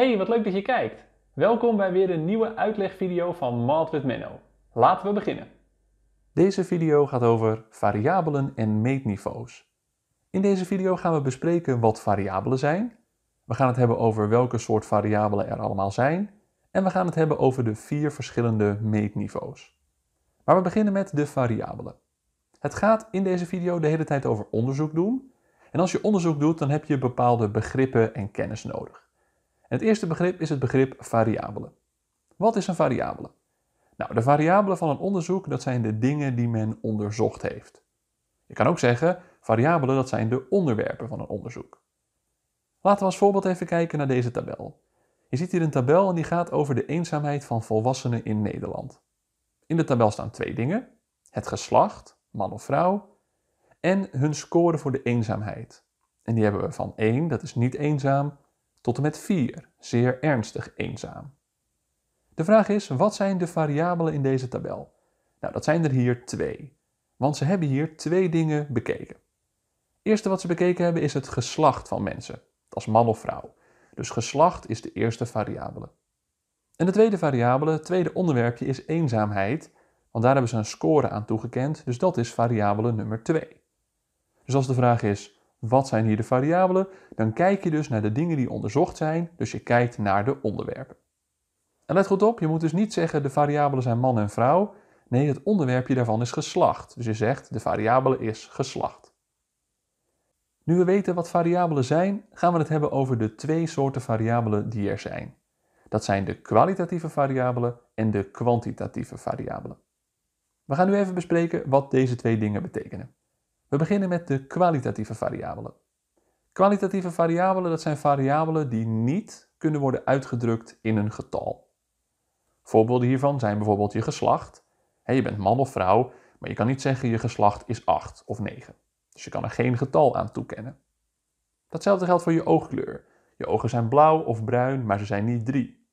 Hey, wat leuk dat je kijkt! Welkom bij weer een nieuwe uitlegvideo van Malt with Menno. Laten we beginnen. Deze video gaat over variabelen en meetniveaus. In deze video gaan we bespreken wat variabelen zijn. We gaan het hebben over welke soort variabelen er allemaal zijn. En we gaan het hebben over de vier verschillende meetniveaus. Maar we beginnen met de variabelen. Het gaat in deze video de hele tijd over onderzoek doen. En als je onderzoek doet, dan heb je bepaalde begrippen en kennis nodig het eerste begrip is het begrip variabelen. Wat is een variabele? Nou, de variabelen van een onderzoek, dat zijn de dingen die men onderzocht heeft. Je kan ook zeggen, variabelen, dat zijn de onderwerpen van een onderzoek. Laten we als voorbeeld even kijken naar deze tabel. Je ziet hier een tabel en die gaat over de eenzaamheid van volwassenen in Nederland. In de tabel staan twee dingen: het geslacht, man of vrouw, en hun score voor de eenzaamheid. En die hebben we van 1, dat is niet eenzaam, tot en met 4, zeer ernstig eenzaam. De vraag is, wat zijn de variabelen in deze tabel? Nou, dat zijn er hier twee, want ze hebben hier twee dingen bekeken. Het eerste wat ze bekeken hebben is het geslacht van mensen, als man of vrouw. Dus geslacht is de eerste variabele. En de tweede variabele, het tweede onderwerpje is eenzaamheid, want daar hebben ze een score aan toegekend, dus dat is variabele nummer 2. Dus als de vraag is, wat zijn hier de variabelen? Dan kijk je dus naar de dingen die onderzocht zijn, dus je kijkt naar de onderwerpen. En let goed op, je moet dus niet zeggen de variabelen zijn man en vrouw. Nee, het onderwerpje daarvan is geslacht. Dus je zegt de variabele is geslacht. Nu we weten wat variabelen zijn, gaan we het hebben over de twee soorten variabelen die er zijn. Dat zijn de kwalitatieve variabelen en de kwantitatieve variabelen. We gaan nu even bespreken wat deze twee dingen betekenen. We beginnen met de kwalitatieve variabelen. Kwalitatieve variabelen, dat zijn variabelen die niet kunnen worden uitgedrukt in een getal. Voorbeelden hiervan zijn bijvoorbeeld je geslacht. Je bent man of vrouw, maar je kan niet zeggen je geslacht is 8 of 9. Dus je kan er geen getal aan toekennen. Datzelfde geldt voor je oogkleur. Je ogen zijn blauw of bruin, maar ze zijn niet drie.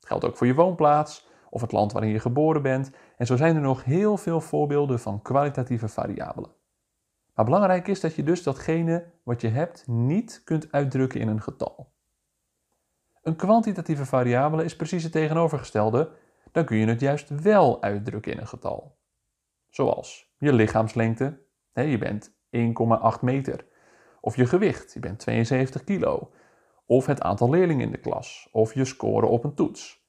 geldt ook voor je woonplaats of het land waarin je geboren bent. En zo zijn er nog heel veel voorbeelden van kwalitatieve variabelen. Maar belangrijk is dat je dus datgene wat je hebt niet kunt uitdrukken in een getal. Een kwantitatieve variabele is precies het tegenovergestelde, dan kun je het juist wel uitdrukken in een getal. Zoals je lichaamslengte, je bent 1,8 meter. Of je gewicht, je bent 72 kilo. Of het aantal leerlingen in de klas, of je score op een toets.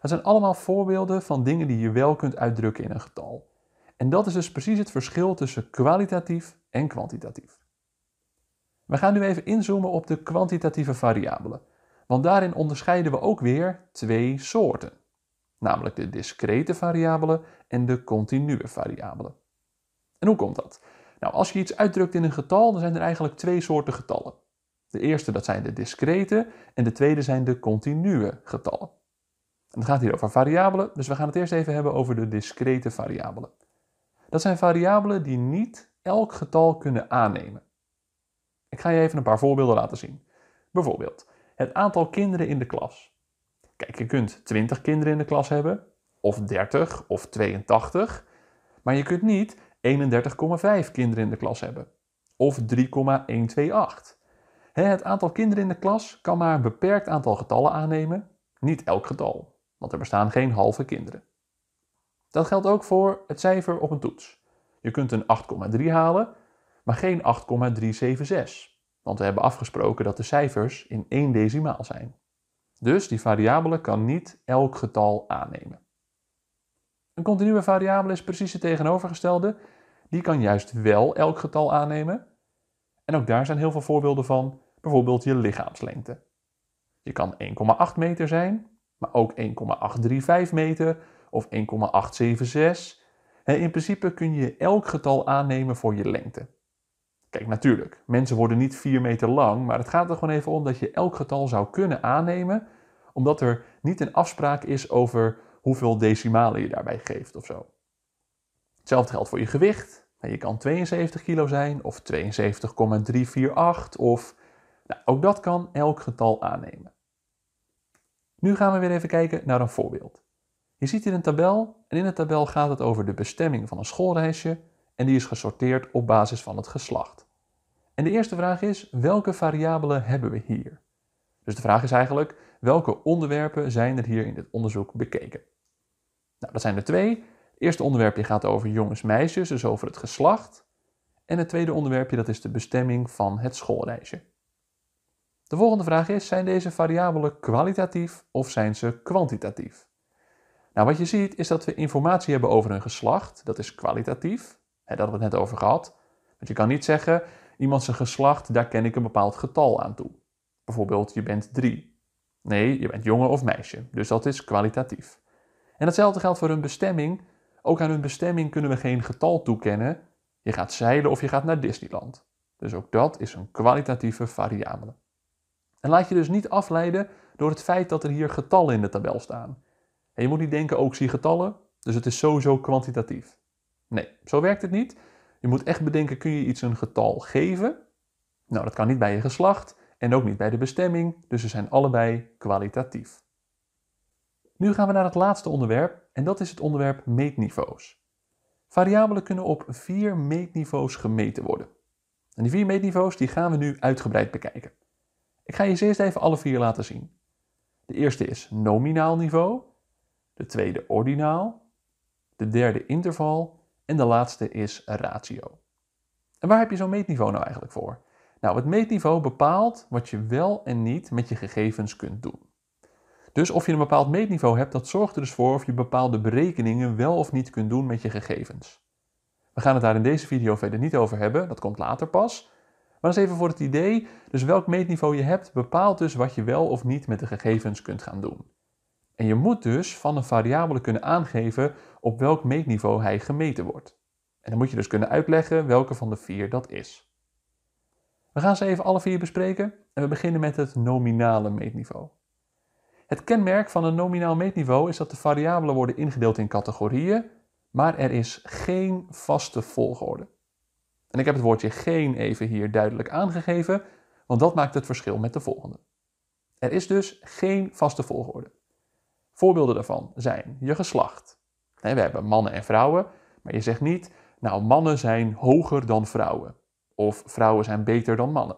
Dat zijn allemaal voorbeelden van dingen die je wel kunt uitdrukken in een getal. En dat is dus precies het verschil tussen kwalitatief en kwantitatief. We gaan nu even inzoomen op de kwantitatieve variabelen, want daarin onderscheiden we ook weer twee soorten, namelijk de discrete variabelen en de continue variabelen. En hoe komt dat? Nou, als je iets uitdrukt in een getal, dan zijn er eigenlijk twee soorten getallen. De eerste dat zijn de discrete en de tweede zijn de continue getallen. En het gaat hier over variabelen, dus we gaan het eerst even hebben over de discrete variabelen. Dat zijn variabelen die niet elk getal kunnen aannemen. Ik ga je even een paar voorbeelden laten zien. Bijvoorbeeld, het aantal kinderen in de klas. Kijk, je kunt 20 kinderen in de klas hebben, of 30 of 82, maar je kunt niet 31,5 kinderen in de klas hebben, of 3,128. Het aantal kinderen in de klas kan maar een beperkt aantal getallen aannemen, niet elk getal, want er bestaan geen halve kinderen. Dat geldt ook voor het cijfer op een toets. Je kunt een 8,3 halen, maar geen 8,376. Want we hebben afgesproken dat de cijfers in één decimaal zijn. Dus die variabele kan niet elk getal aannemen. Een continue variabele is precies het tegenovergestelde. Die kan juist wel elk getal aannemen. En ook daar zijn heel veel voorbeelden van, bijvoorbeeld je lichaamslengte. Je kan 1,8 meter zijn, maar ook 1,835 meter of 1,876 in principe kun je elk getal aannemen voor je lengte. Kijk, natuurlijk, mensen worden niet 4 meter lang, maar het gaat er gewoon even om dat je elk getal zou kunnen aannemen, omdat er niet een afspraak is over hoeveel decimalen je daarbij geeft of zo. Hetzelfde geldt voor je gewicht. Je kan 72 kilo zijn, of 72,348, of nou, ook dat kan elk getal aannemen. Nu gaan we weer even kijken naar een voorbeeld. Je ziet hier een tabel en in de tabel gaat het over de bestemming van een schoolreisje en die is gesorteerd op basis van het geslacht. En de eerste vraag is, welke variabelen hebben we hier? Dus de vraag is eigenlijk, welke onderwerpen zijn er hier in dit onderzoek bekeken? Nou, dat zijn er twee. Het eerste onderwerpje gaat over jongens-meisjes, dus over het geslacht. En het tweede onderwerpje, dat is de bestemming van het schoolreisje. De volgende vraag is, zijn deze variabelen kwalitatief of zijn ze kwantitatief? Nou, wat je ziet is dat we informatie hebben over hun geslacht. Dat is kwalitatief. Hè, daar hadden we het net over gehad. Want je kan niet zeggen, iemand zijn geslacht, daar ken ik een bepaald getal aan toe. Bijvoorbeeld, je bent drie. Nee, je bent jongen of meisje. Dus dat is kwalitatief. En datzelfde geldt voor hun bestemming. Ook aan hun bestemming kunnen we geen getal toekennen. Je gaat zeilen of je gaat naar Disneyland. Dus ook dat is een kwalitatieve variabele. En laat je dus niet afleiden door het feit dat er hier getallen in de tabel staan. En je moet niet denken, ook oh, zie getallen, dus het is sowieso kwantitatief. Nee, zo werkt het niet. Je moet echt bedenken, kun je iets een getal geven? Nou, dat kan niet bij je geslacht en ook niet bij de bestemming, dus ze zijn allebei kwalitatief. Nu gaan we naar het laatste onderwerp en dat is het onderwerp meetniveaus. Variabelen kunnen op vier meetniveaus gemeten worden. En die vier meetniveaus die gaan we nu uitgebreid bekijken. Ik ga je eerst even alle vier laten zien. De eerste is nominaal niveau, de tweede ordinaal, de derde interval en de laatste is ratio. En waar heb je zo'n meetniveau nou eigenlijk voor? Nou, het meetniveau bepaalt wat je wel en niet met je gegevens kunt doen. Dus of je een bepaald meetniveau hebt, dat zorgt er dus voor of je bepaalde berekeningen wel of niet kunt doen met je gegevens. We gaan het daar in deze video verder niet over hebben, dat komt later pas. Maar dat is even voor het idee, dus welk meetniveau je hebt bepaalt dus wat je wel of niet met de gegevens kunt gaan doen. En je moet dus van een variabele kunnen aangeven op welk meetniveau hij gemeten wordt. En dan moet je dus kunnen uitleggen welke van de vier dat is. We gaan ze even alle vier bespreken en we beginnen met het nominale meetniveau. Het kenmerk van een nominaal meetniveau is dat de variabelen worden ingedeeld in categorieën, maar er is geen vaste volgorde. En ik heb het woordje geen even hier duidelijk aangegeven, want dat maakt het verschil met de volgende. Er is dus geen vaste volgorde. Voorbeelden daarvan zijn je geslacht. We hebben mannen en vrouwen, maar je zegt niet, nou mannen zijn hoger dan vrouwen. Of vrouwen zijn beter dan mannen.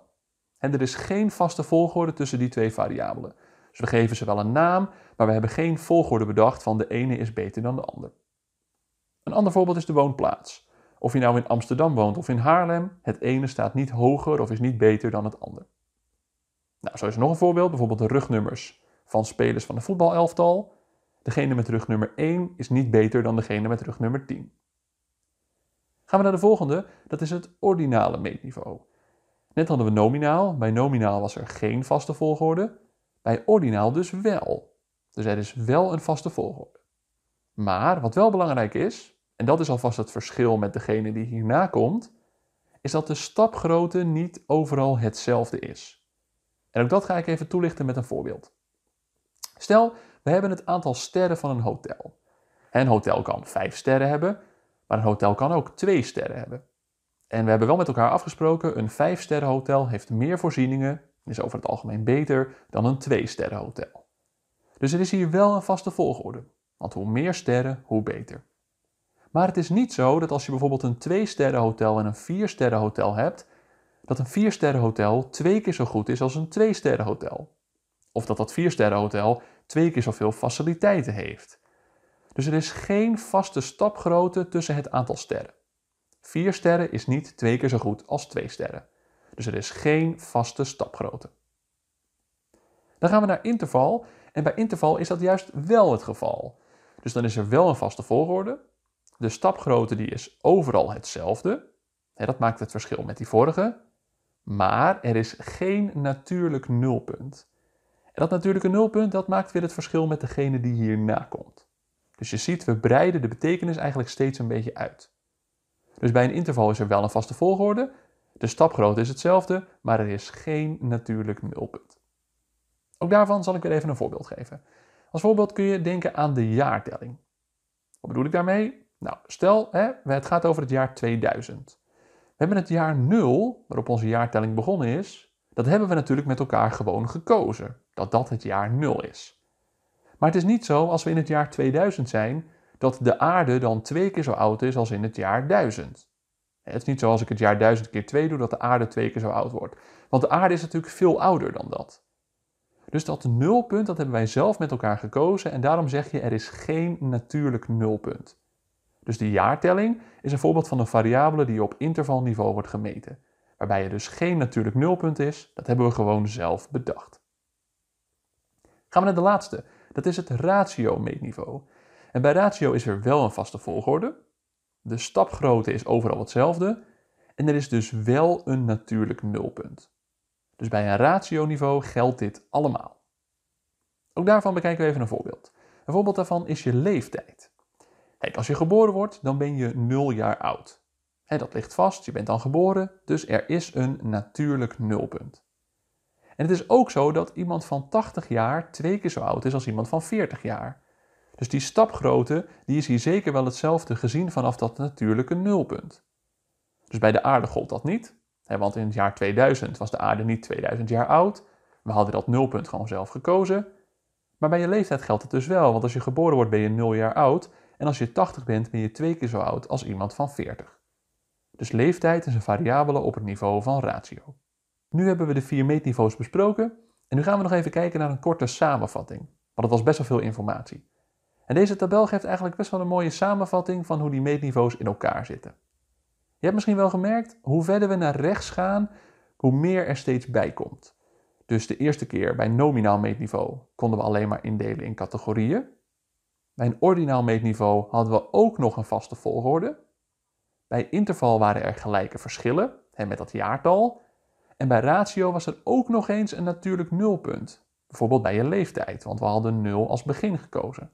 En er is geen vaste volgorde tussen die twee variabelen. Dus we geven ze wel een naam, maar we hebben geen volgorde bedacht van de ene is beter dan de ander. Een ander voorbeeld is de woonplaats. Of je nou in Amsterdam woont of in Haarlem, het ene staat niet hoger of is niet beter dan het ander. Nou, zo is er nog een voorbeeld, bijvoorbeeld de rugnummers van spelers van de voetbalelftal. Degene met rug nummer 1 is niet beter dan degene met rug nummer 10. Gaan we naar de volgende, dat is het ordinale meetniveau. Net hadden we nominaal, bij nominaal was er geen vaste volgorde, bij ordinaal dus wel. Dus er is wel een vaste volgorde. Maar wat wel belangrijk is, en dat is alvast het verschil met degene die hierna komt, is dat de stapgrootte niet overal hetzelfde is. En ook dat ga ik even toelichten met een voorbeeld. Stel, we hebben het aantal sterren van een hotel. Een hotel kan vijf sterren hebben, maar een hotel kan ook 2 sterren hebben. En we hebben wel met elkaar afgesproken, een vijf sterren hotel heeft meer voorzieningen, is over het algemeen beter dan een 2 sterren hotel. Dus er is hier wel een vaste volgorde, want hoe meer sterren, hoe beter. Maar het is niet zo dat als je bijvoorbeeld een twee sterren hotel en een vier sterren hotel hebt, dat een vier sterren hotel twee keer zo goed is als een 2 sterren hotel. Of dat dat hotel twee keer zoveel faciliteiten heeft. Dus er is geen vaste stapgrootte tussen het aantal sterren. Vier sterren is niet twee keer zo goed als twee sterren. Dus er is geen vaste stapgrootte. Dan gaan we naar interval. En bij interval is dat juist wel het geval. Dus dan is er wel een vaste volgorde. De stapgrootte die is overal hetzelfde. dat maakt het verschil met die vorige. Maar er is geen natuurlijk nulpunt. En dat natuurlijke nulpunt, dat maakt weer het verschil met degene die hierna komt. Dus je ziet, we breiden de betekenis eigenlijk steeds een beetje uit. Dus bij een interval is er wel een vaste volgorde, de stapgrootte is hetzelfde, maar er is geen natuurlijk nulpunt. Ook daarvan zal ik weer even een voorbeeld geven. Als voorbeeld kun je denken aan de jaartelling. Wat bedoel ik daarmee? Nou, stel, hè, het gaat over het jaar 2000. We hebben het jaar 0, waarop onze jaartelling begonnen is, dat hebben we natuurlijk met elkaar gewoon gekozen, dat dat het jaar nul is. Maar het is niet zo als we in het jaar 2000 zijn, dat de aarde dan twee keer zo oud is als in het jaar 1000. Het is niet zo als ik het jaar 1000 keer 2 doe, dat de aarde twee keer zo oud wordt. Want de aarde is natuurlijk veel ouder dan dat. Dus dat nulpunt, dat hebben wij zelf met elkaar gekozen en daarom zeg je er is geen natuurlijk nulpunt. Dus de jaartelling is een voorbeeld van een variabele die op intervalniveau wordt gemeten waarbij er dus geen natuurlijk nulpunt is, dat hebben we gewoon zelf bedacht. Gaan we naar de laatste, dat is het ratio-meetniveau. En bij ratio is er wel een vaste volgorde, de stapgrootte is overal hetzelfde en er is dus wel een natuurlijk nulpunt. Dus bij een ratio-niveau geldt dit allemaal. Ook daarvan bekijken we even een voorbeeld. Een voorbeeld daarvan is je leeftijd. Kijk, als je geboren wordt, dan ben je 0 jaar oud. En dat ligt vast, je bent dan geboren, dus er is een natuurlijk nulpunt. En het is ook zo dat iemand van 80 jaar twee keer zo oud is als iemand van 40 jaar. Dus die stapgrootte die is hier zeker wel hetzelfde gezien vanaf dat natuurlijke nulpunt. Dus bij de aarde gold dat niet, want in het jaar 2000 was de aarde niet 2000 jaar oud. We hadden dat nulpunt gewoon zelf gekozen. Maar bij je leeftijd geldt het dus wel, want als je geboren wordt ben je 0 jaar oud en als je 80 bent ben je twee keer zo oud als iemand van 40. Dus leeftijd is een variabele op het niveau van ratio. Nu hebben we de vier meetniveaus besproken en nu gaan we nog even kijken naar een korte samenvatting, want het was best wel veel informatie. En deze tabel geeft eigenlijk best wel een mooie samenvatting van hoe die meetniveaus in elkaar zitten. Je hebt misschien wel gemerkt, hoe verder we naar rechts gaan, hoe meer er steeds bij komt. Dus de eerste keer bij nominaal meetniveau konden we alleen maar indelen in categorieën. Bij een ordinaal meetniveau hadden we ook nog een vaste volgorde. Bij interval waren er gelijke verschillen, hè, met dat jaartal. En bij ratio was er ook nog eens een natuurlijk nulpunt. Bijvoorbeeld bij je leeftijd, want we hadden 0 als begin gekozen.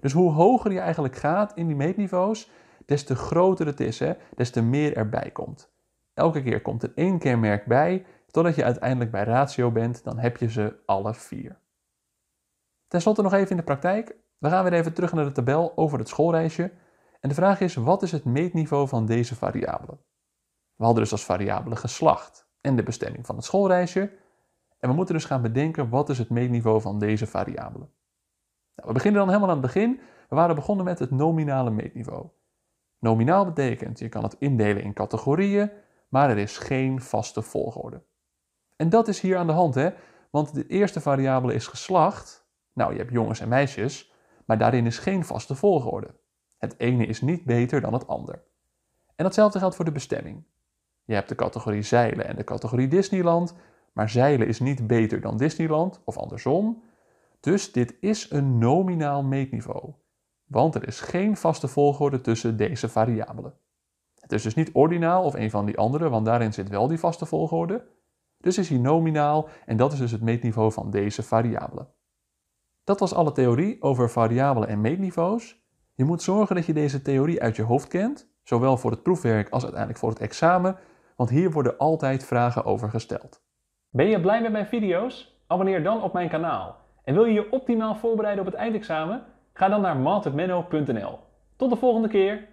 Dus hoe hoger je eigenlijk gaat in die meetniveaus, des te groter het is, hè, des te meer erbij komt. Elke keer komt er één kenmerk bij, totdat je uiteindelijk bij ratio bent, dan heb je ze alle vier. Ten slotte nog even in de praktijk. We gaan weer even terug naar de tabel over het schoolreisje. En de vraag is, wat is het meetniveau van deze variabelen? We hadden dus als variabele geslacht en de bestemming van het schoolreisje. En we moeten dus gaan bedenken, wat is het meetniveau van deze variabelen? Nou, we beginnen dan helemaal aan het begin. We waren begonnen met het nominale meetniveau. Nominaal betekent, je kan het indelen in categorieën, maar er is geen vaste volgorde. En dat is hier aan de hand, hè? Want de eerste variabele is geslacht. Nou, je hebt jongens en meisjes, maar daarin is geen vaste volgorde. Het ene is niet beter dan het ander. En datzelfde geldt voor de bestemming. Je hebt de categorie zeilen en de categorie Disneyland, maar zeilen is niet beter dan Disneyland of andersom. Dus dit is een nominaal meetniveau, want er is geen vaste volgorde tussen deze variabelen. Het is dus niet ordinaal of een van die andere, want daarin zit wel die vaste volgorde. Dus is hij nominaal en dat is dus het meetniveau van deze variabelen. Dat was alle theorie over variabelen en meetniveaus. Je moet zorgen dat je deze theorie uit je hoofd kent, zowel voor het proefwerk als uiteindelijk voor het examen, want hier worden altijd vragen over gesteld. Ben je blij met mijn video's? Abonneer dan op mijn kanaal. En wil je je optimaal voorbereiden op het eindexamen? Ga dan naar maltedmenno.nl. Tot de volgende keer!